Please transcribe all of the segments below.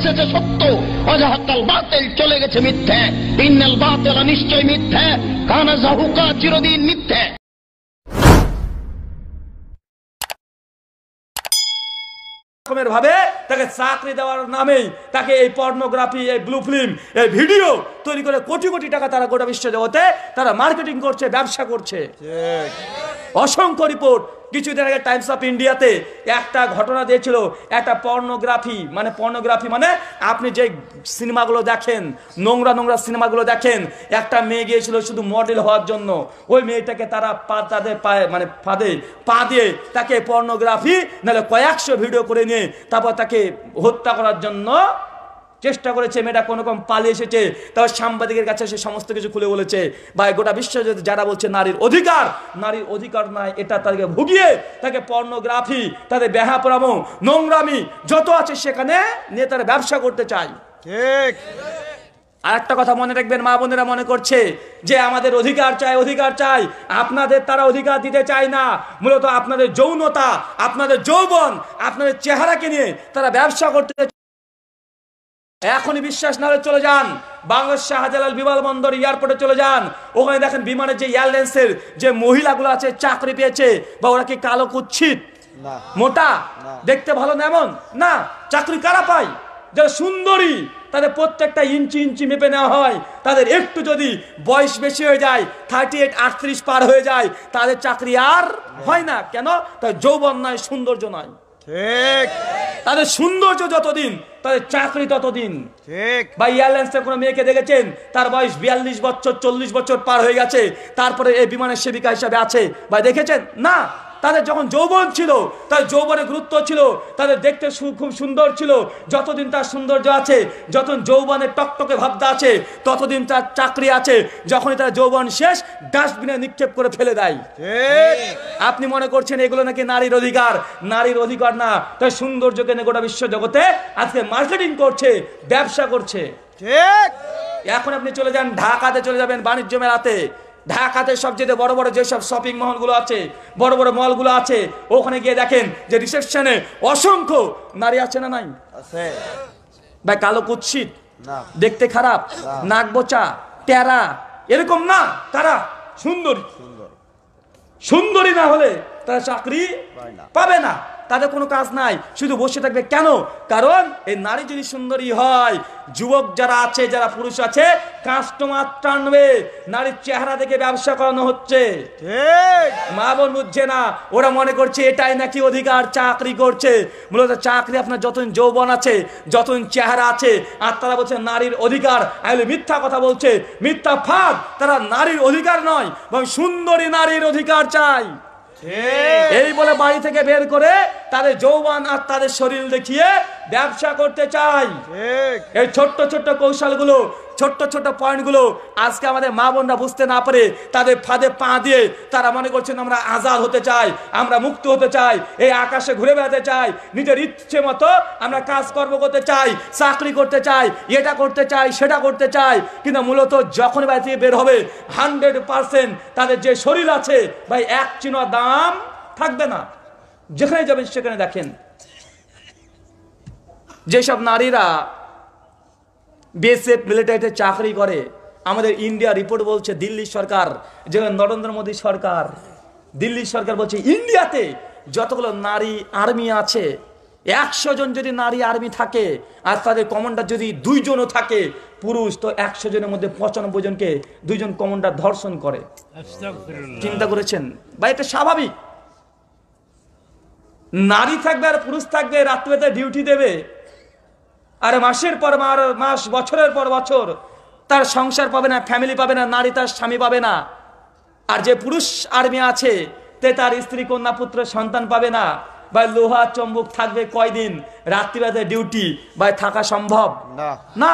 এসেছে সত্য অজাহাকাল বাতেল চলে গেছে মিথ্যে ইন্নাল বাতেল নিশ্চয় মিথ্যে কানা জাহুকা চিরদিন মিথ্যে ভাবে তাকে চাকরি দেওয়ার নামেই তাকে এই পর্নোগ্রাফি এই ব্লু ফিল্ম এই ভিডিও তৈরি করে কোটি কোটি টাকা তারা গোটা বিশ্ব জগতে তারা মার্কেটিং করছে ব্যবসা করছে অসংখ্য রিপোর্ট কিছুদিন আগে টাইমস অফ ইন্ডিয়াতে একটা ঘটনা দিয়েছিল একটা পর্নোগ্রাফি মানে পর্নোগ্রাফি মানে আপনি যে সিনেমাগুলো দেখেন নোংরা নোংরা সিনেমাগুলো দেখেন একটা মেয়ে গিয়েছিল শুধু মডেল হওয়ার জন্য ওই মেয়েটাকে তারা পা তাদের পায়ে মানে ফাঁদে পা দিয়ে তাকে পর্নোগ্রাফি নাহলে কয়েকশো ভিডিও করে নিয়ে তারপর তাকে হত্যা করার জন্য চেষ্টা করেছে মেয়েটা কোনো রকম পালিয়ে এসেছে তবে সাংবাদিকের কাছে সে সমস্ত কিছু খুলে বলেছে বা গোটা বিশ্ব যারা বলছে নারীর অধিকার নারীর অধিকার নাই এটা তাদেরকে ভুগিয়ে তাকে পর্নোগ্রাফি তাদের ব্যাহাপরাম নোংরামি যত আছে সেখানে নিয়ে তারা ব্যবসা করতে চায় ঠিক আর একটা কথা মনে রাখবেন মা বোনেরা মনে করছে যে আমাদের অধিকার চাই অধিকার চাই আপনাদের তারা অধিকার দিতে চায় না মূলত আপনাদের যৌনতা আপনাদের যৌবন আপনাদের চেহারাকে নিয়ে তারা ব্যবসা করতে এখনই বিশ্বাস না হলে চলে যান বাংলাদেশ শাহজালাল বিমানবন্দর এয়ারপোর্টে চলে যান ওখানে দেখেন বিমানের যে এয়ারলাইন্সের যে মহিলাগুলো আছে চাকরি পেয়েছে বা ওরা কি কালো কুচ্ছিত মোটা দেখতে ভালো না এমন না চাকরি কারা পায় যারা সুন্দরী তাদের প্রত্যেকটা ইঞ্চি ইঞ্চি মেপে নেওয়া হয় তাদের একটু যদি বয়স বেশি হয়ে যায় থার্টি এইট আটত্রিশ পার হয়ে যায় তাদের চাকরি আর হয় না কেন তার যৌবন নয় সৌন্দর্য নয় ঠিক তাদের সৌন্দর্য যতদিন তাদের চাকরি ততদিন বা এয়ারলাইন্স কোনো মেয়েকে দেখেছেন তার বয়স বিয়াল্লিশ বছর চল্লিশ বছর পার হয়ে গেছে তারপরে এই বিমানের সেবিকা হিসাবে আছে বা দেখেছেন না তাদের যখন যৌবন ছিল তার যৌবনে গুরুত্ব ছিল তাদের দেখতে খুব সুন্দর ছিল যতদিন তার সৌন্দর্য আছে যতদিন যৌবনে টকটকে ভাবতে আছে ততদিন তার চাকরি আছে যখনই তার যৌবন শেষ ডাস্টবিনে নিক্ষেপ করে ফেলে দেয় আপনি মনে করছেন এগুলো নাকি নারীর অধিকার নারীর অধিকার না তাই সৌন্দর্যকে নিয়ে গোটা বিশ্ব জগতে আজকে মার্কেটিং করছে ব্যবসা করছে ঠিক এখন আপনি চলে যান ঢাকাতে চলে যাবেন বাণিজ্য মেলাতে ঢাকাতে সবচেয়ে বড় বড় যেসব শপিং মলগুলো আছে বড় বড় মলগুলো আছে ওখানে গিয়ে দেখেন যে রিসেপশনে অসংখ্য নারী আছে না নাই ভাই কালো কুৎসিত দেখতে খারাপ নাক বোচা টেরা এরকম না তারা সুন্দরী সুন্দরী না হলে তারা চাকরি পাবে না তাদের কোনো কাজ নাই শুধু বসে থাকবে কেন কারণ এই নারী যদি সুন্দরী হয় যুবক যারা আছে যারা পুরুষ আছে কাস্টমার টানবে নারীর চেহারা দেখে ব্যবসা করানো হচ্ছে মা বোন বুঝছে না ওরা মনে করছে এটাই নাকি অধিকার চাকরি করছে মূলত চাকরি আপনার যতদিন যৌবন আছে যতদিন চেহারা আছে আর তারা বলছে নারীর অধিকার আইলে মিথ্যা কথা বলছে মিথ্যা ফাঁক তারা নারীর অধিকার নয় বরং সুন্দরী নারীর অধিকার চাই এই বলে বাড়ি থেকে বের করে তাদের যৌবান আর তাদের শরীর দেখিয়ে ব্যবসা করতে চাই এই ছোট্ট ছোট্ট কৌশলগুলো ছোট্ট ছোট্ট পয়েন্টগুলো আজকে আমাদের মা বোনরা বুঝতে না পারে তাদের ফাঁদে পা দিয়ে তারা মনে করছেন আমরা আজাদ হতে চাই আমরা মুক্ত হতে চাই এই আকাশে ঘুরে বেড়াতে চাই নিজের ইচ্ছে মতো আমরা কাজকর্ম করতে চাই চাকরি করতে চাই এটা করতে চাই সেটা করতে চাই কিন্তু মূলত যখন বাড়ি থেকে বের হবে হান্ড্রেড পারসেন্ট তাদের যে শরীর আছে ভাই এক চিনা দাম থাকবে না যেখানে যাবেন সেখানে দেখেন যেসব নারীরা বিএসএফ মিলিটারিতে চাকরি করে আমাদের ইন্ডিয়া রিপোর্ট বলছে দিল্লি সরকার যেমন নরেন্দ্র মোদী সরকার দিল্লি সরকার বলছে ইন্ডিয়াতে যতগুলো নারী আর্মি আছে একশো জন যদি নারী আর্মি থাকে আর তাদের কমান্ডার যদি দুইজনও থাকে পুরুষ তো একশো জনের মধ্যে পঁচানব্বই জনকে দুইজন কমান্ডার ধর্ষণ করে চিন্তা করেছেন বা এটা স্বাভাবিক নারী থাকবে আর পুরুষ থাকবে রাত্রে ডিউটি দেবে আর মাসের পর মাস বছরের পর বছর তার সংসার পাবে না ফ্যামিলি পাবে না নারী তার স্বামী পাবে না আর যে পুরুষ আর্মি আছে তে তার স্ত্রী কন্যা পুত্র সন্তান পাবে না বা লোহা চম্বুক থাকবে কয়দিন রাত্রিবাদে ডিউটি বা থাকা সম্ভব না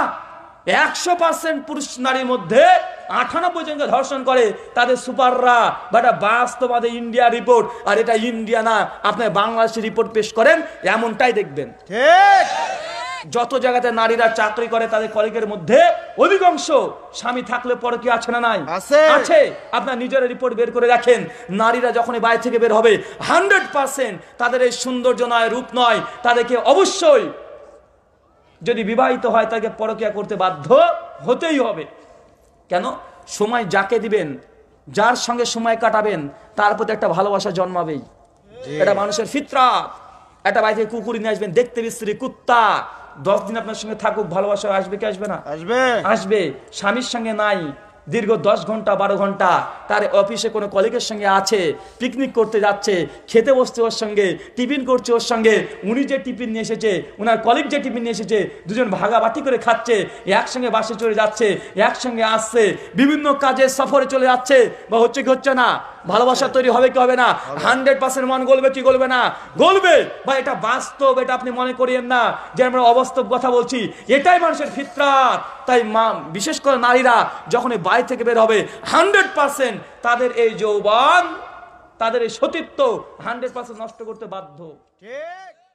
একশো পার্সেন্ট পুরুষ নারীর মধ্যে আঠানব্বই জনকে ধর্ষণ করে তাদের সুপাররা বা এটা বাস্তবাদে ইন্ডিয়া রিপোর্ট আর এটা ইন্ডিয়া না আপনি বাংলাদেশের রিপোর্ট পেশ করেন এমনটাই দেখবেন ঠিক যত জায়গাতে নারীরা চাকরি করে তাদের কলিগের মধ্যে অধিকাংশ স্বামী থাকলে পরে কি আছে না নাই আছে আপনার নিজের রিপোর্ট বের করে রাখেন নারীরা যখনই বাইরে থেকে বের হবে হান্ড্রেড পার্সেন্ট তাদের এই সৌন্দর্য নয় রূপ নয় তাদেরকে অবশ্যই যদি বিবাহিত হয় তাকে পরকিয়া করতে বাধ্য হতেই হবে কেন সময় যাকে দিবেন যার সঙ্গে সময় কাটাবেন তার প্রতি একটা ভালোবাসা জন্মাবেই এটা মানুষের ফিতরাত একটা থেকে কুকুর নিয়ে আসবেন দেখতে বিশ্রী কুত্তা দশ দিন আপনার সঙ্গে থাকুক ভালোবাসা আসবে কি আসবে না আসবে আসবে স্বামীর সঙ্গে নাই দীর্ঘ দশ ঘন্টা বারো ঘন্টা তার অফিসে কোনো কলিগের সঙ্গে আছে পিকনিক করতে যাচ্ছে খেতে বসছে ওর সঙ্গে টিফিন করছে ওর সঙ্গে উনি যে টিফিন নিয়ে এসেছে ওনার কলিগ যে টিফিন নিয়ে এসেছে দুজন ভাগাবাটি করে খাচ্ছে একসঙ্গে বাসে চলে যাচ্ছে একসঙ্গে আসছে বিভিন্ন কাজে সফরে চলে যাচ্ছে বা হচ্ছে কি হচ্ছে না ভালোবাসা তৈরি হবে কি হবে না হান্ড্রেড পার্সেন্ট মন গলবে কি গলবে না গলবে বা এটা বাস্তব এটা আপনি মনে করিয়েন না যে আমরা অবাস্তব কথা বলছি এটাই মানুষের ফিতরাত তাই মা বিশেষ করে নারীরা যখন এই বাড়ি থেকে বের হবে হান্ড্রেড পার্সেন্ট তাদের এই যৌবন তাদের এই সতীত্ব হান্ড্রেড পার্সেন্ট নষ্ট করতে বাধ্য ঠিক